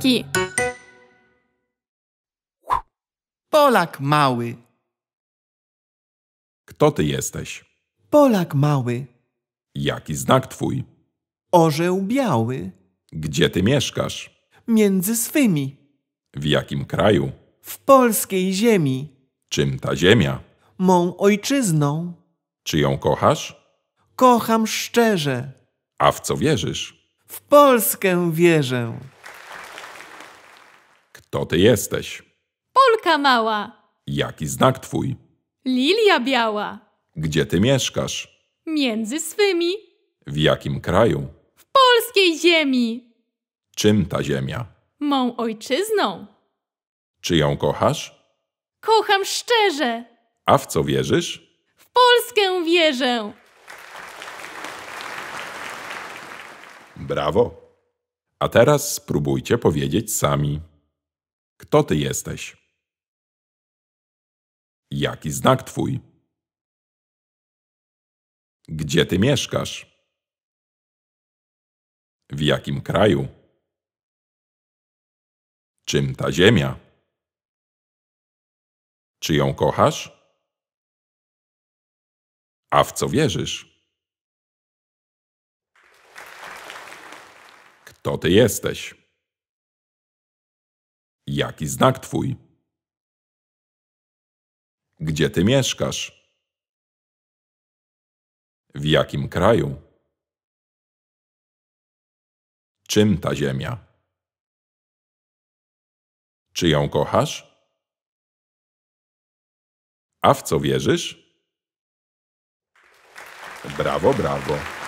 Polski. Polak mały. Kto ty jesteś? Polak mały. Jaki znak twój? Orzeł biały. Gdzie ty mieszkasz? Między swymi. W jakim kraju? W polskiej ziemi. Czym ta ziemia? Mą ojczyzną. Czy ją kochasz? Kocham szczerze. A w co wierzysz? W Polskę wierzę. Kto ty jesteś? Polka mała. Jaki znak twój? Lilia biała. Gdzie ty mieszkasz? Między swymi. W jakim kraju? W polskiej ziemi. Czym ta ziemia? Mą ojczyzną. Czy ją kochasz? Kocham szczerze. A w co wierzysz? W Polskę wierzę. Brawo. A teraz spróbujcie powiedzieć sami. Kto ty jesteś? Jaki znak twój? Gdzie ty mieszkasz? W jakim kraju? Czym ta ziemia? Czy ją kochasz? A w co wierzysz? Kto ty jesteś? Jaki znak twój? Gdzie ty mieszkasz? W jakim kraju? Czym ta ziemia? Czy ją kochasz? A w co wierzysz? Brawo, brawo.